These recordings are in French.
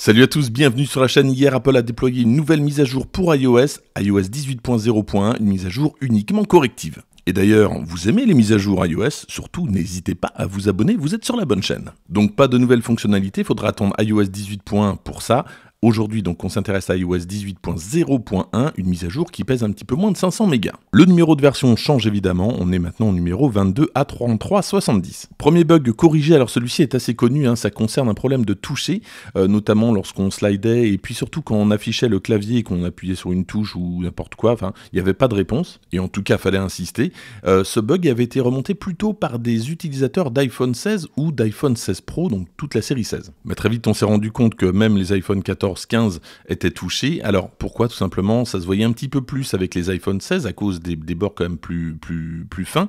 Salut à tous, bienvenue sur la chaîne. Hier, Apple a déployé une nouvelle mise à jour pour iOS, iOS 18.0.1, une mise à jour uniquement corrective. Et d'ailleurs, vous aimez les mises à jour iOS, surtout n'hésitez pas à vous abonner, vous êtes sur la bonne chaîne. Donc pas de nouvelles fonctionnalités, faudra attendre iOS 18.1 pour ça, Aujourd'hui, donc, on s'intéresse à iOS 18.0.1, une mise à jour qui pèse un petit peu moins de 500 mégas. Le numéro de version change évidemment, on est maintenant au numéro 22 A3370. Premier bug corrigé, alors celui-ci est assez connu, hein, ça concerne un problème de toucher, euh, notamment lorsqu'on slidait et puis surtout quand on affichait le clavier et qu'on appuyait sur une touche ou n'importe quoi, enfin, il n'y avait pas de réponse, et en tout cas, fallait insister. Euh, ce bug avait été remonté plutôt par des utilisateurs d'iPhone 16 ou d'iPhone 16 Pro, donc toute la série 16. Mais très vite, on s'est rendu compte que même les iPhone 14 15 était touché Alors pourquoi Tout simplement, ça se voyait un petit peu plus avec les iPhone 16 à cause des, bords quand même plus, plus, plus fins.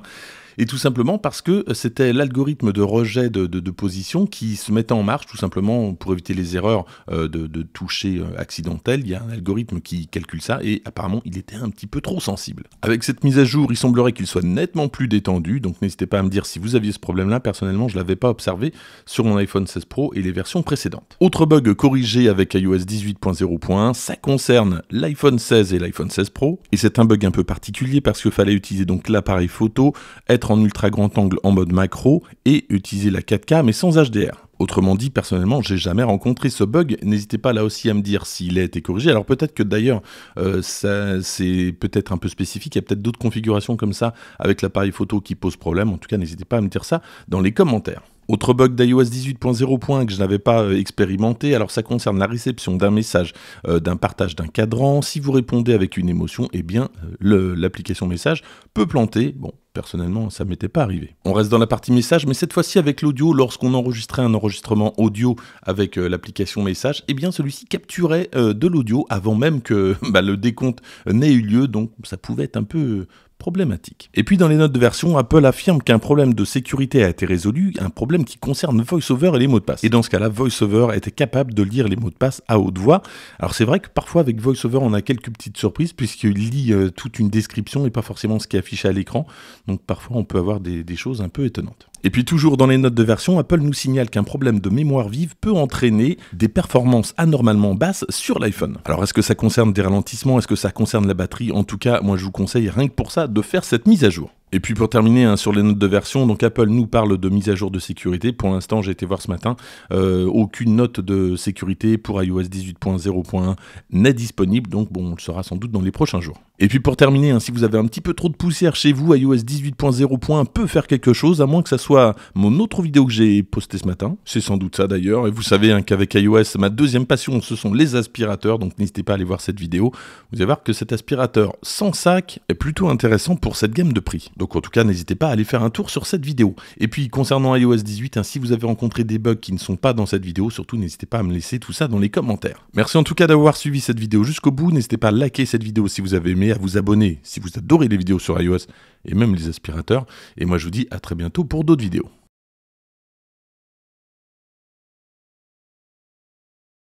Et tout simplement parce que euh, c'était l'algorithme de rejet de, position qui se mettait en marche, tout simplement pour éviter les erreurs euh, de, toucher euh, accidentel Il y a un algorithme qui calcule ça et apparemment il était un petit peu trop sensible. Avec cette mise à jour, il semblerait qu'il soit nettement plus détendu, donc n'hésitez pas à me dire si vous aviez ce problème-là. Personnellement, je ne l'avais pas observé sur mon iPhone 16 Pro et les versions précédentes. Autre bug corrigé avec iOS iOS 18.0.1, Ça concerne l'iPhone 16 et l'iPhone 16 Pro. Et c'est un bug un peu particulier parce que fallait utiliser donc l'appareil photo, être en ultra grand angle en mode macro et utiliser la 4K mais sans HDR. Autrement dit, personnellement, j'ai jamais rencontré ce bug. N'hésitez pas là aussi à me dire s'il a été corrigé. Alors peut-être que d'ailleurs, euh, c'est peut-être un peu spécifique. Il y a peut-être d'autres configurations comme ça avec l'appareil photo qui pose problème. En tout cas, n'hésitez pas à me dire ça dans les commentaires. Autre bug d'iOS 18.0.1 que je n'avais pas euh, expérimenté, alors ça concerne la réception d'un message, euh, d'un partage d'un cadran. Si vous répondez avec une émotion, eh bien euh, l'application message peut planter. Bon, personnellement, ça m'était pas arrivé. On reste dans la partie message, mais cette fois-ci avec l'audio, lorsqu'on enregistrait un enregistrement audio avec euh, l'application message, eh bien celui-ci capturait euh, de l'audio avant même que bah, le décompte n'ait eu lieu, donc ça pouvait être un peu problématique. Et puis dans les notes de version, Apple affirme qu'un problème de sécurité a été résolu, un problème qui concerne VoiceOver et les mots de passe. Et dans ce cas-là, VoiceOver était capable de lire les mots de passe à haute voix. Alors c'est vrai que parfois avec VoiceOver, on a quelques petites surprises puisqu'il lit euh, toute une description et pas forcément ce qui est affiché à l'écran. Donc parfois on peut avoir des, choses un peu étonnantes. Et puis toujours dans les notes de version, Apple nous signale qu'un problème de mémoire vive peut entraîner des performances anormalement basses sur l'iPhone. Alors est-ce que ça concerne des ralentissements Est-ce que ça concerne la batterie En tout cas, moi je vous conseille rien que pour ça de faire cette mise à jour. Et puis pour terminer hein, sur les notes de version, donc Apple nous parle de mise à jour de sécurité. Pour l'instant, j'ai été voir ce matin, euh, aucune note de sécurité pour iOS 18.0.1 n'est disponible, donc bon, on le saura sans doute dans les prochains jours. Et puis pour terminer, hein, si vous avez un petit peu trop de poussière chez vous, iOS 18.0.1 peut faire quelque chose, à moins que ça soit mon autre vidéo que j'ai posté ce matin, c'est sans doute ça d'ailleurs, et vous savez hein, qu'avec iOS, ma deuxième passion, ce sont les aspirateurs, donc n'hésitez pas à aller voir cette vidéo, vous allez voir que cet aspirateur sans sac est plutôt intéressant pour cette gamme de prix. Donc en tout cas, n'hésitez pas à aller faire un tour sur cette vidéo. Et puis concernant iOS 18, hein, si vous avez rencontré des bugs qui ne sont pas dans cette vidéo, surtout n'hésitez pas à me laisser tout ça dans les commentaires. Merci en tout cas d'avoir suivi cette vidéo jusqu'au bout, n'hésitez pas à liker cette vidéo si vous avez aimé, à vous abonner si vous adorez les vidéos sur iOS, et même les aspirateurs. Et moi je vous dis à très bientôt pour d'autres vidéos.